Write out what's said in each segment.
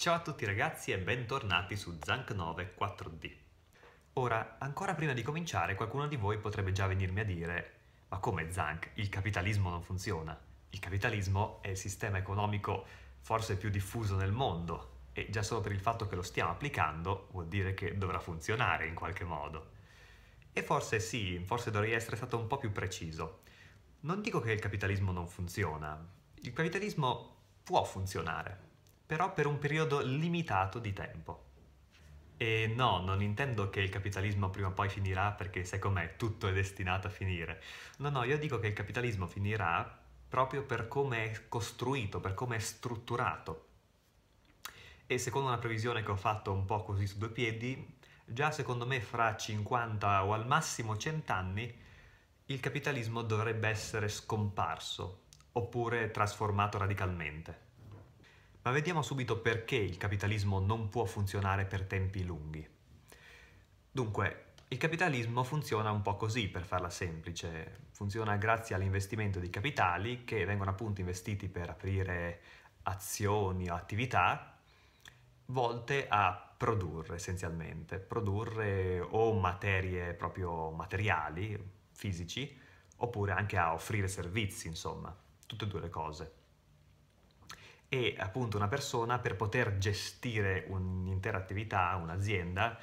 Ciao a tutti ragazzi e bentornati su Zank 9 4D. Ora, ancora prima di cominciare, qualcuno di voi potrebbe già venirmi a dire ma come Zank, il capitalismo non funziona? Il capitalismo è il sistema economico forse più diffuso nel mondo e già solo per il fatto che lo stiamo applicando vuol dire che dovrà funzionare in qualche modo. E forse sì, forse dovrei essere stato un po' più preciso. Non dico che il capitalismo non funziona, il capitalismo può funzionare, però per un periodo limitato di tempo. E no, non intendo che il capitalismo prima o poi finirà perché secondo me tutto è destinato a finire. No, no, io dico che il capitalismo finirà proprio per come è costruito, per come è strutturato. E secondo una previsione che ho fatto un po' così su due piedi, già secondo me fra 50 o al massimo 100 anni il capitalismo dovrebbe essere scomparso oppure trasformato radicalmente. Ma vediamo subito perché il capitalismo non può funzionare per tempi lunghi. Dunque, il capitalismo funziona un po' così, per farla semplice. Funziona grazie all'investimento di capitali che vengono appunto investiti per aprire azioni o attività volte a produrre essenzialmente, produrre o materie proprio materiali, fisici, oppure anche a offrire servizi, insomma, tutte e due le cose e appunto una persona per poter gestire un'intera attività, un'azienda,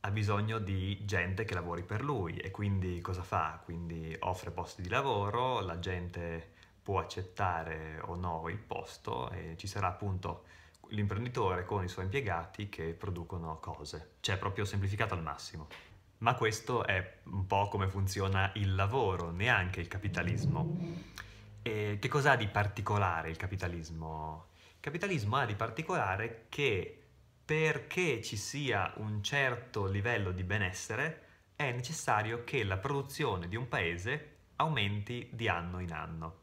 ha bisogno di gente che lavori per lui e quindi cosa fa? Quindi offre posti di lavoro, la gente può accettare o no il posto e ci sarà appunto l'imprenditore con i suoi impiegati che producono cose, cioè proprio semplificato al massimo. Ma questo è un po' come funziona il lavoro, neanche il capitalismo. E che cosa ha di particolare il capitalismo? Il capitalismo ha di particolare che perché ci sia un certo livello di benessere è necessario che la produzione di un paese aumenti di anno in anno.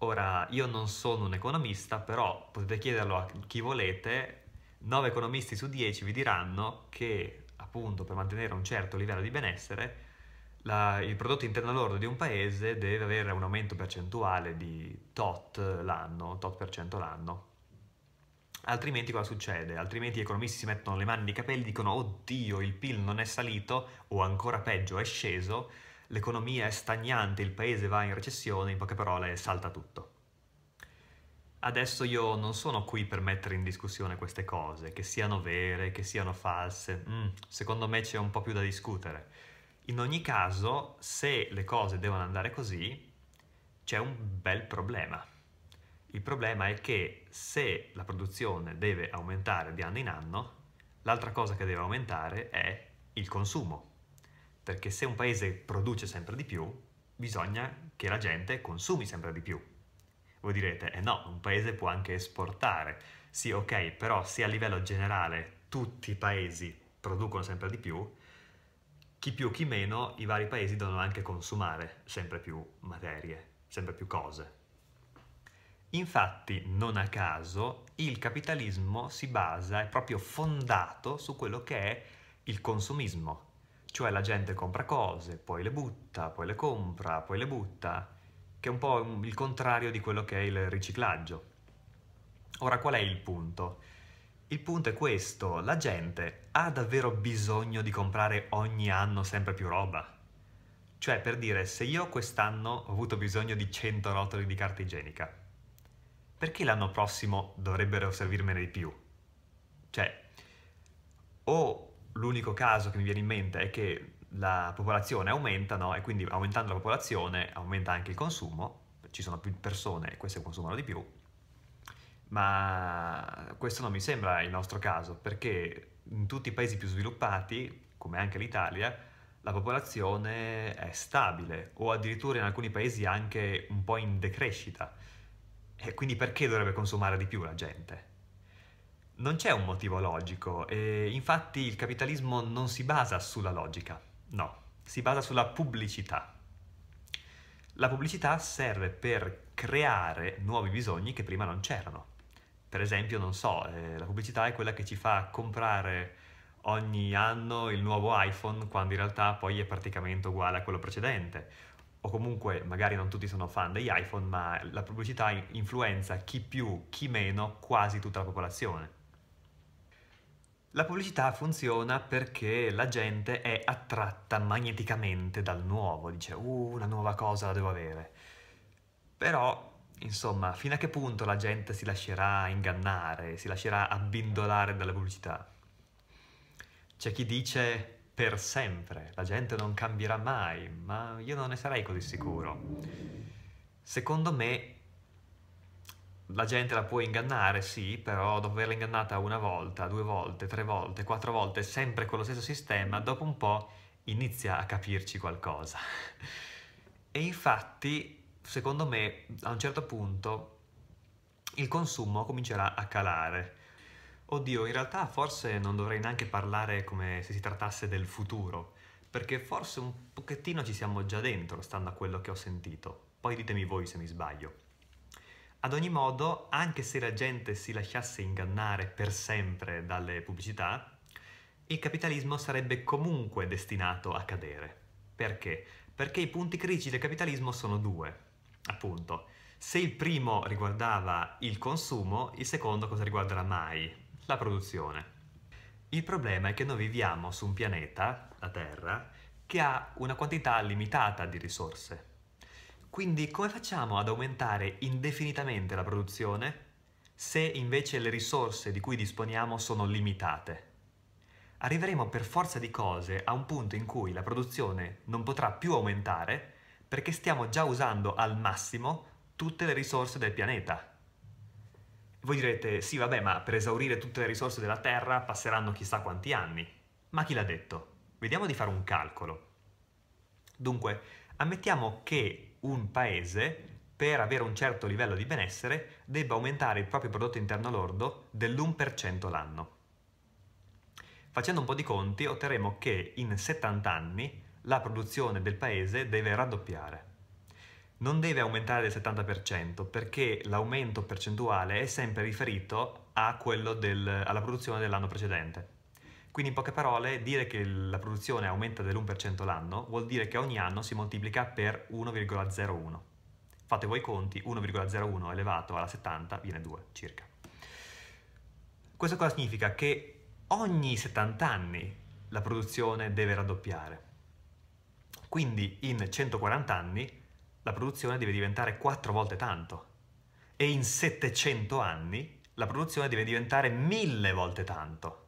Ora, io non sono un economista, però potete chiederlo a chi volete, 9 economisti su 10 vi diranno che appunto per mantenere un certo livello di benessere la, il prodotto interno lordo di un paese deve avere un aumento percentuale di tot l'anno, tot per cento l'anno. Altrimenti cosa succede? Altrimenti gli economisti si mettono le mani nei capelli e dicono oddio il PIL non è salito o ancora peggio è sceso, l'economia è stagnante, il paese va in recessione, in poche parole salta tutto. Adesso io non sono qui per mettere in discussione queste cose, che siano vere, che siano false, mm, secondo me c'è un po' più da discutere in ogni caso, se le cose devono andare così, c'è un bel problema. Il problema è che se la produzione deve aumentare di anno in anno, l'altra cosa che deve aumentare è il consumo. Perché se un paese produce sempre di più, bisogna che la gente consumi sempre di più. Voi direte, eh no, un paese può anche esportare. Sì, ok, però se a livello generale tutti i paesi producono sempre di più, chi più chi meno, i vari paesi devono anche consumare sempre più materie, sempre più cose. Infatti, non a caso, il capitalismo si basa, è proprio fondato su quello che è il consumismo, cioè la gente compra cose, poi le butta, poi le compra, poi le butta, che è un po' il contrario di quello che è il riciclaggio. Ora, qual è il punto? Il punto è questo, la gente ha davvero bisogno di comprare ogni anno sempre più roba? Cioè, per dire, se io quest'anno ho avuto bisogno di 100 rotoli di carta igienica, perché l'anno prossimo dovrebbero servirmene di più? Cioè, o l'unico caso che mi viene in mente è che la popolazione aumenta, no? E quindi aumentando la popolazione aumenta anche il consumo, ci sono più persone e queste consumano di più, ma questo non mi sembra il nostro caso, perché in tutti i paesi più sviluppati, come anche l'Italia, la popolazione è stabile o addirittura in alcuni paesi anche un po' in decrescita. E quindi perché dovrebbe consumare di più la gente? Non c'è un motivo logico e infatti il capitalismo non si basa sulla logica, no, si basa sulla pubblicità. La pubblicità serve per creare nuovi bisogni che prima non c'erano per esempio, non so, eh, la pubblicità è quella che ci fa comprare ogni anno il nuovo iPhone quando in realtà poi è praticamente uguale a quello precedente. O comunque magari non tutti sono fan degli iPhone, ma la pubblicità influenza chi più, chi meno, quasi tutta la popolazione. La pubblicità funziona perché la gente è attratta magneticamente dal nuovo, dice uh, una nuova cosa la devo avere. Però Insomma, fino a che punto la gente si lascerà ingannare, si lascerà abbindolare dalla pubblicità? C'è chi dice per sempre, la gente non cambierà mai, ma io non ne sarei così sicuro. Secondo me la gente la può ingannare, sì, però dopo averla ingannata una volta, due volte, tre volte, quattro volte, sempre con lo stesso sistema, dopo un po' inizia a capirci qualcosa. E infatti secondo me a un certo punto il consumo comincerà a calare. Oddio, in realtà forse non dovrei neanche parlare come se si trattasse del futuro, perché forse un pochettino ci siamo già dentro, stando a quello che ho sentito. Poi ditemi voi se mi sbaglio. Ad ogni modo, anche se la gente si lasciasse ingannare per sempre dalle pubblicità, il capitalismo sarebbe comunque destinato a cadere. Perché? Perché i punti critici del capitalismo sono due appunto, se il primo riguardava il consumo, il secondo cosa riguarderà mai? La produzione. Il problema è che noi viviamo su un pianeta, la Terra, che ha una quantità limitata di risorse. Quindi come facciamo ad aumentare indefinitamente la produzione se invece le risorse di cui disponiamo sono limitate? Arriveremo per forza di cose a un punto in cui la produzione non potrà più aumentare perché stiamo già usando al massimo tutte le risorse del pianeta. Voi direte, sì vabbè, ma per esaurire tutte le risorse della Terra passeranno chissà quanti anni. Ma chi l'ha detto? Vediamo di fare un calcolo. Dunque, ammettiamo che un paese per avere un certo livello di benessere debba aumentare il proprio prodotto interno lordo dell'1% l'anno. Facendo un po' di conti otterremo che in 70 anni la produzione del paese deve raddoppiare. Non deve aumentare del 70% perché l'aumento percentuale è sempre riferito del, alla produzione dell'anno precedente. Quindi in poche parole dire che la produzione aumenta dell'1% l'anno vuol dire che ogni anno si moltiplica per 1,01. Fate voi i conti, 1,01 elevato alla 70 viene 2 circa. Questo cosa significa? Che ogni 70 anni la produzione deve raddoppiare. Quindi in 140 anni la produzione deve diventare 4 volte tanto e in 700 anni la produzione deve diventare 1000 volte tanto,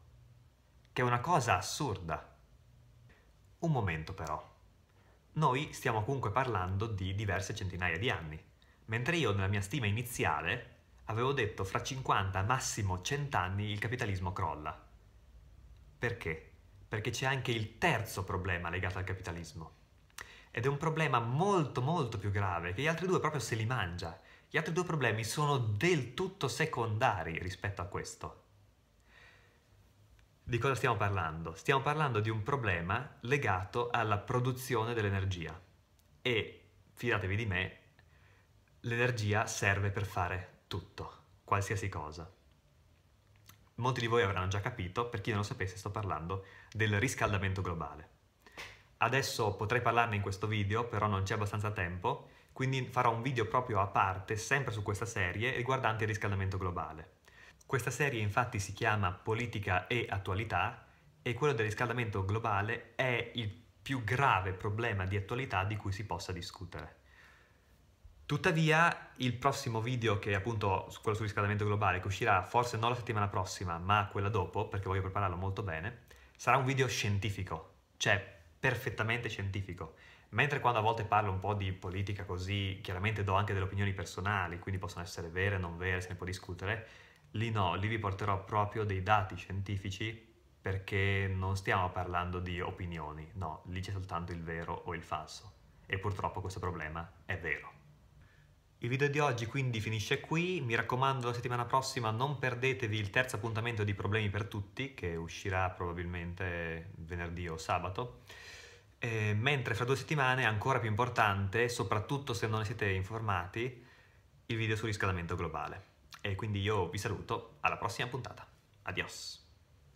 che è una cosa assurda. Un momento però. Noi stiamo comunque parlando di diverse centinaia di anni, mentre io nella mia stima iniziale avevo detto fra 50 massimo 100 anni il capitalismo crolla. Perché? Perché c'è anche il terzo problema legato al capitalismo, ed è un problema molto molto più grave che gli altri due proprio se li mangia. Gli altri due problemi sono del tutto secondari rispetto a questo. Di cosa stiamo parlando? Stiamo parlando di un problema legato alla produzione dell'energia e, fidatevi di me, l'energia serve per fare tutto, qualsiasi cosa. Molti di voi avranno già capito, per chi non lo sapesse sto parlando del riscaldamento globale. Adesso potrei parlarne in questo video, però non c'è abbastanza tempo, quindi farò un video proprio a parte, sempre su questa serie, riguardante il riscaldamento globale. Questa serie infatti si chiama Politica e Attualità e quello del riscaldamento globale è il più grave problema di attualità di cui si possa discutere. Tuttavia, il prossimo video, che è appunto quello sul riscaldamento globale, che uscirà forse non la settimana prossima, ma quella dopo, perché voglio prepararlo molto bene, sarà un video scientifico, cioè perfettamente scientifico. Mentre quando a volte parlo un po' di politica così, chiaramente do anche delle opinioni personali, quindi possono essere vere, non vere, se ne può discutere, lì no, lì vi porterò proprio dei dati scientifici perché non stiamo parlando di opinioni, no, lì c'è soltanto il vero o il falso. E purtroppo questo problema è vero. Il video di oggi quindi finisce qui, mi raccomando la settimana prossima non perdetevi il terzo appuntamento di Problemi per Tutti che uscirà probabilmente venerdì o sabato, e, eh, mentre fra due settimane, è ancora più importante, soprattutto se non ne siete informati, il video sul riscaldamento globale. E quindi io vi saluto, alla prossima puntata, adios!